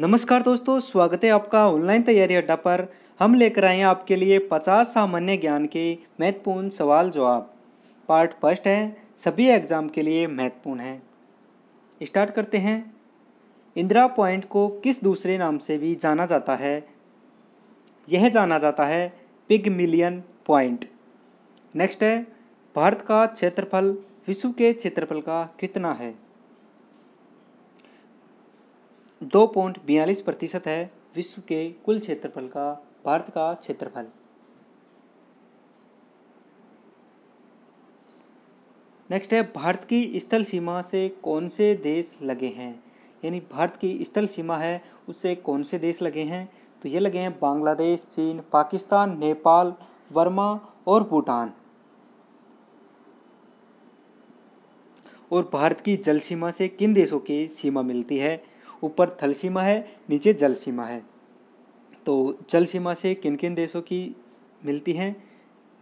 नमस्कार दोस्तों स्वागत है आपका ऑनलाइन तैयारी अड्डा पर हम लेकर आए हैं आपके लिए 50 सामान्य ज्ञान के महत्वपूर्ण सवाल जवाब पार्ट फर्स्ट है सभी एग्जाम के लिए महत्वपूर्ण है स्टार्ट करते हैं इंदिरा पॉइंट को किस दूसरे नाम से भी जाना जाता है यह जाना जाता है पिग मिलियन पॉइंट नेक्स्ट है भारत का क्षेत्रफल विश्व के क्षेत्रफल का कितना है दो पॉइंट बयालीस प्रतिशत है विश्व के कुल क्षेत्रफल का भारत का क्षेत्रफल नेक्स्ट है भारत की स्थल सीमा से कौन से देश लगे हैं यानी भारत की स्थल सीमा है उससे कौन से देश लगे हैं तो ये लगे हैं बांग्लादेश चीन पाकिस्तान नेपाल वर्मा और भूटान और भारत की जल सीमा से किन देशों की सीमा मिलती है ऊपर थल सीमा है नीचे जल सीमा है तो जल सीमा से किन किन देशों की मिलती हैं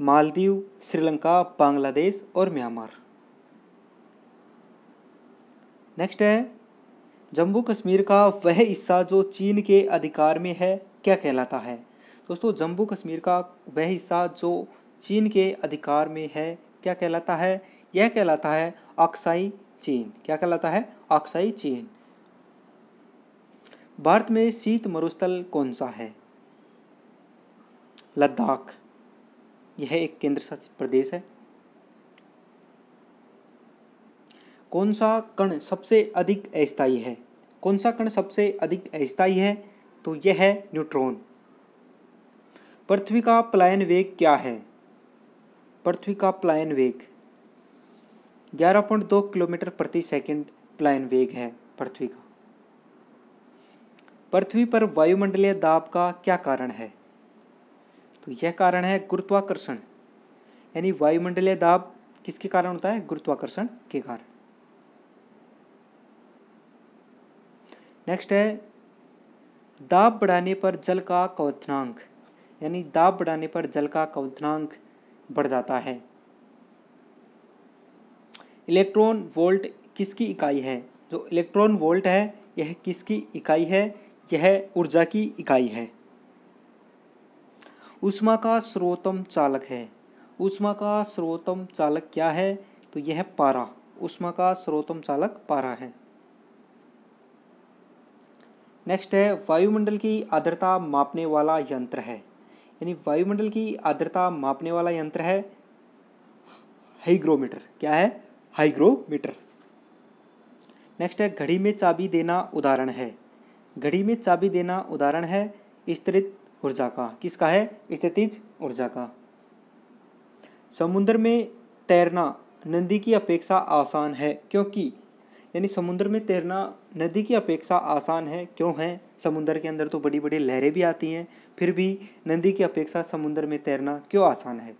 मालदीव श्रीलंका बांग्लादेश और म्यांमार नेक्स्ट है जम्मू कश्मीर का वह हिस्सा जो चीन के अधिकार में है क्या कहलाता है दोस्तों जम्मू कश्मीर का वह हिस्सा जो चीन के अधिकार में है क्या कहलाता है यह कहलाता है अक्साई चीन क्या कहलाता है अक्साई चीन भारत में शीत मरुस्थल कौन सा है लद्दाख यह एक केंद्र शासित प्रदेश है कौन सा कण सबसे अधिक अस्थायी है कौन सा कण सबसे अधिक अस्थायी है तो यह है न्यूट्रॉन पृथ्वी का पलायन वेग क्या है पृथ्वी का पलायन वेग 11.2 किलोमीटर प्रति सेकंड पलायन वेग है पृथ्वी का पृथ्वी पर वायुमंडलीय दाब का क्या कारण है तो यह कारण है गुरुत्वाकर्षण यानी वायुमंडलीय दाब किसके कारण होता है गुरुत्वाकर्षण के कारण नेक्स्ट है दाब बढ़ाने पर जल का क्वथनांक यानी दाब बढ़ाने पर जल का क्वथनांक बढ़ जाता है इलेक्ट्रॉन वोल्ट किसकी इकाई है जो इलेक्ट्रॉन वोल्ट है यह किसकी इकाई है यह ऊर्जा की इकाई है उष्मा का स्रोतम चालक है उष्मा का स्रोतम चालक क्या है तो यह पारा उष्मा का स्रोतम चालक पारा है नेक्स्ट है वायुमंडल की आर्द्रता मापने वाला यंत्र है यानी वायुमंडल की आर्द्रता मापने वाला यंत्र है हाइग्रोमीटर क्या है हाइग्रोमीटर नेक्स्ट है घड़ी में चाबी देना उदाहरण है घड़ी में चाबी देना उदाहरण है स्त्रित ऊर्जा का किसका है स्थितिज ऊर्जा का समुद्र में तैरना नदी की अपेक्षा आसान है क्योंकि यानी समुद्र में तैरना नदी की अपेक्षा आसान है क्यों है समुद्र के अंदर तो बड़ी बड़ी लहरें भी आती हैं फिर भी नदी की अपेक्षा समुद्र में तैरना क्यों आसान है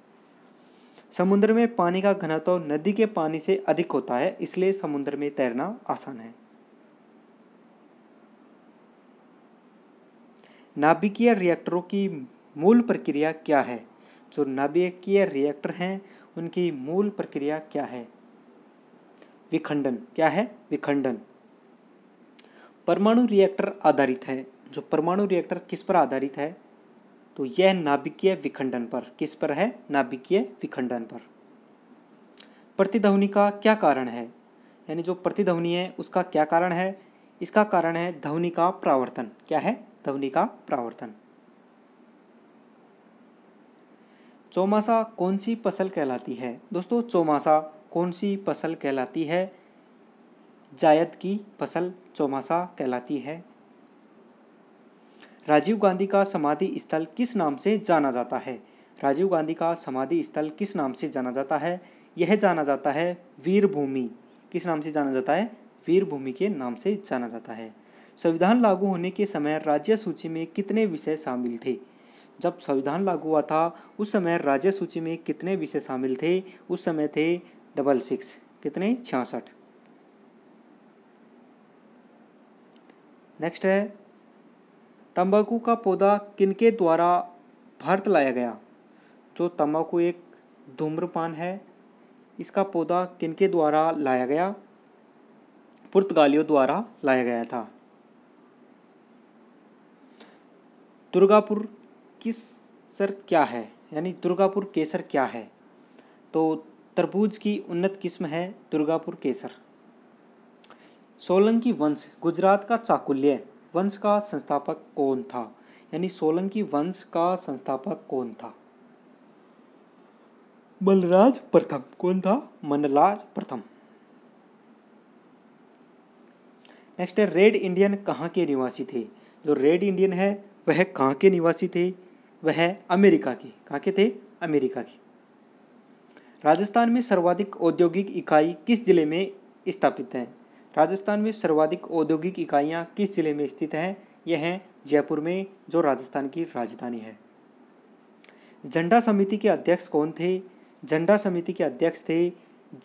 समुद्र में पानी का घनत्व नदी के पानी से अधिक होता है इसलिए समुद्र में तैरना आसान है नाभिकीय रिएक्टरों की मूल प्रक्रिया क्या है जो नाभिकीय रिएक्टर हैं उनकी मूल प्रक्रिया क्या है विखंडन क्या है विखंडन परमाणु रिएक्टर आधारित है जो परमाणु रिएक्टर किस पर आधारित है तो यह नाभिकीय विखंडन पर किस पर है नाभिकीय विखंडन पर प्रतिध्वनि का क्या कारण है यानी जो प्रतिध्वनि है उसका क्या कारण है इसका कारण है ध्वनि का प्रावर्तन क्या है ध्वनि का प्रावर्तन चौमासा कौन सी फसल कहलाती है दोस्तों चौमासा कौन सी फसल कहलाती है जायद की फसल चौमासा कहलाती है राजीव गांधी का समाधि स्थल किस नाम से जाना जाता है राजीव गांधी का समाधि स्थल किस नाम से जाना जाता है यह जाना जाता है वीरभूमि किस नाम से जाना जाता है वीरभूमि के नाम से जाना जाता है संविधान लागू होने के समय राज्य सूची में कितने विषय शामिल थे जब संविधान लागू हुआ था उस समय राज्य सूची में कितने विषय शामिल थे उस समय थे डबल सिक्स कितने छियासठ नेक्स्ट है तंबाकू का पौधा किनके द्वारा भारत लाया गया जो तंबाकू एक धूम्रपान है इसका पौधा किनके द्वारा लाया गया पुर्तगालियों द्वारा लाया गया था दुर्गापुर किस सर क्या है यानी दुर्गापुर केसर क्या है तो तरबूज की उन्नत किस्म है दुर्गापुर केसर सोलंकी वंश गुजरात का चाकुल्य वंश का संस्थापक कौन था यानी सोलंकी वंश का संस्थापक कौन था मलराज प्रथम कौन था मनराज प्रथम नेक्स्ट है रेड इंडियन कहाँ के निवासी थे जो रेड इंडियन है वह कहाँ के निवासी थे वह अमेरिका के कहाँ के थे अमेरिका के राजस्थान में सर्वाधिक औद्योगिक इकाई किस जिले में स्थापित है राजस्थान में सर्वाधिक औद्योगिक इकाइयाँ किस जिले में स्थित हैं यह हैं जयपुर में जो राजस्थान की राजधानी है झंडा समिति के अध्यक्ष कौन थे झंडा समिति के अध्यक्ष थे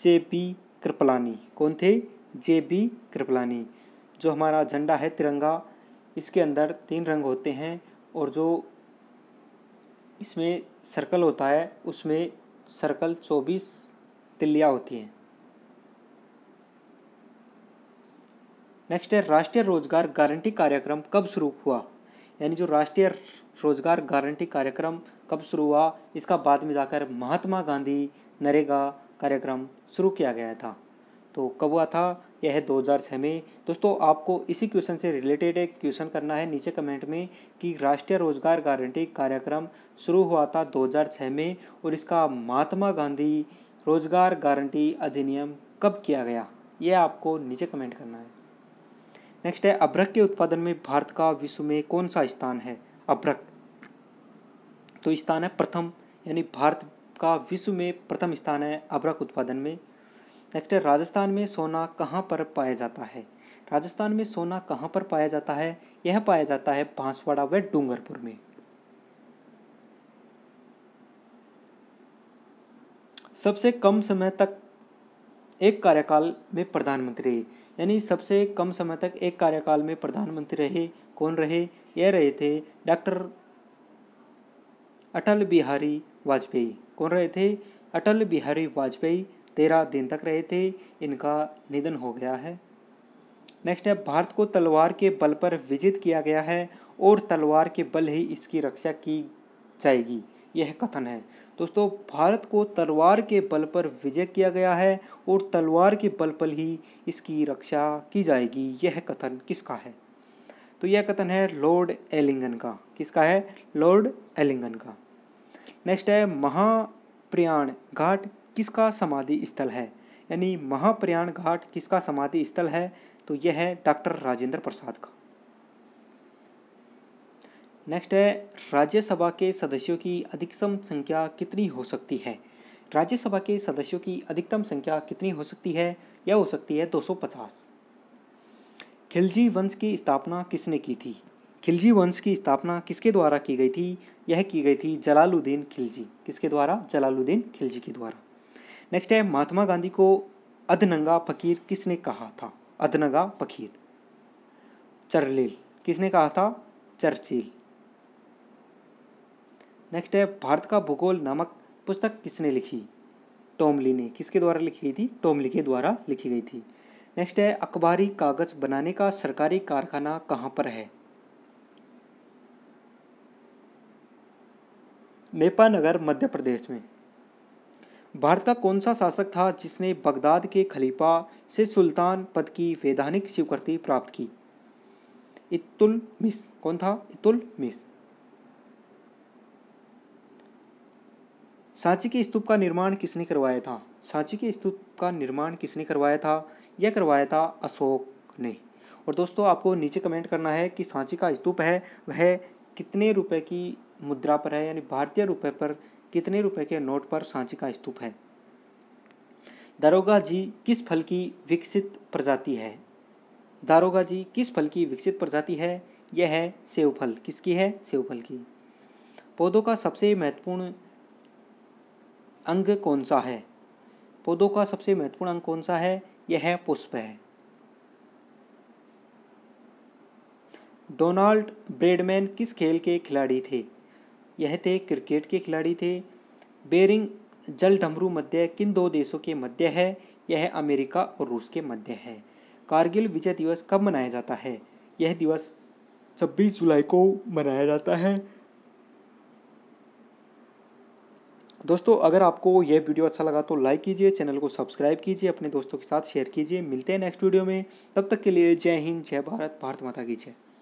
जे पी कृपलानी कौन थे जे बी कृपलानी जो हमारा झंडा है तिरंगा इसके अंदर तीन रंग होते हैं और जो इसमें सर्कल होता है उसमें सर्कल चौबीस तिल्लियाँ होती हैं नेक्स्ट है राष्ट्रीय रोजगार गारंटी कार्यक्रम कब शुरू हुआ यानी जो राष्ट्रीय रोजगार गारंटी कार्यक्रम कब शुरू हुआ इसका बाद में जाकर महात्मा गांधी नरेगा कार्यक्रम शुरू किया गया था तो कब हुआ था यह है छः में दोस्तों आपको इसी क्वेश्चन से रिलेटेड एक क्वेश्चन करना है नीचे कमेंट में कि राष्ट्रीय रोजगार गारंटी कार्यक्रम शुरू हुआ था दो हजार छः में और इसका महात्मा गांधी रोजगार गारंटी अधिनियम कब किया गया यह आपको नीचे कमेंट करना है नेक्स्ट है अभ्रक के उत्पादन में भारत का विश्व में कौन सा स्थान है अभ्रक तो स्थान है प्रथम यानी भारत का विश्व में प्रथम स्थान है अभ्रक उत्पादन में नेक्स्ट राजस्थान में सोना कहाँ पर पाया जाता है राजस्थान में सोना कहाँ पर पाया जाता है यह पाया जाता है बांसवाड़ा व डूंगरपुर में सबसे कम समय तक एक कार्यकाल में प्रधानमंत्री रहे यानी सबसे कम समय तक एक कार्यकाल में प्रधानमंत्री रहे कौन रहे यह रहे थे डॉक्टर अटल बिहारी वाजपेयी कौन रहे थे अटल बिहारी वाजपेयी तेरह दिन तक रहे थे इनका निधन हो गया है नेक्स्ट है भारत को तलवार के बल पर विजित किया गया है और तलवार के बल ही इसकी रक्षा की जाएगी यह कथन है दोस्तों भारत को तलवार के बल पर विजय किया गया है और तलवार के बल पर ही इसकी रक्षा की जाएगी यह कथन किसका है तो यह कथन है लॉर्ड एलिंगन का किसका है लॉर्ड एलिंगन का नेक्स्ट है महाप्रयाण घाट किसका समाधि स्थल है यानी महाप्रयाण घाट किसका समाधि स्थल है तो यह है डॉक्टर राजेंद्र प्रसाद का नेक्स्ट है राज्यसभा के सदस्यों की अधिकतम संख्या कितनी हो सकती है राज्यसभा के सदस्यों की अधिकतम संख्या कितनी हो सकती है यह हो सकती है 250 खिलजी वंश की स्थापना किसने की थी खिलजी वंश की स्थापना किसके द्वारा की गई थी यह की गई थी जलालुद्दीन खिलजी किसके द्वारा जलालुद्दीन खिलजी के द्वारा नेक्स्ट है महात्मा गांधी को अधनंगा फकीर किसने कहा था अधनंगा फकीर चरलील किसने कहा था चर्चिल नेक्स्ट है भारत का भूगोल नामक पुस्तक किसने लिखी टोमली ने किसके द्वारा लिखी गई थी टोमली के द्वारा लिखी गई थी नेक्स्ट है अखबारी कागज बनाने का सरकारी कारखाना कहाँ पर है नेपानगर मध्य प्रदेश में भारत का कौन सा शासक था जिसने बगदाद के खलीफा से सुल्तान पद की वैधानिक स्वीकृति प्राप्त की इतुल मिस कौन था इतुल मिस सांची के स्तूप का निर्माण किसने करवाया था सांची के स्तूप का निर्माण किसने करवाया था यह करवाया था अशोक ने और दोस्तों आपको नीचे कमेंट करना है कि सांची का स्तूप है वह कितने रुपए की मुद्रा पर है यानी भारतीय रुपए पर कितने रुपए के नोट पर सांची का स्तूप है दारोगा जी किस फल की विकसित प्रजाति है दारोगा जी किस फल की विकसित प्रजाति है यह है सेव फल किसकी है सेव फल की पौधों का सबसे महत्वपूर्ण अंग कौन सा है पौधों का सबसे महत्वपूर्ण अंग कौन सा है यह है पुष्प है डोनाल्ड ब्रेडमैन किस खेल के खिलाड़ी थे यह थे क्रिकेट के खिलाड़ी थे बेरिंग जल डमरू मध्य किन दो देशों के मध्य है यह अमेरिका और रूस के मध्य है कारगिल विजय दिवस कब मनाया जाता है यह दिवस 26 जुलाई को मनाया जाता है दोस्तों अगर आपको यह वीडियो अच्छा लगा तो लाइक कीजिए चैनल को सब्सक्राइब कीजिए अपने दोस्तों के साथ शेयर कीजिए मिलते हैं नेक्स्ट वीडियो में तब तक के लिए जय हिंद जय भारत भारत माता की जय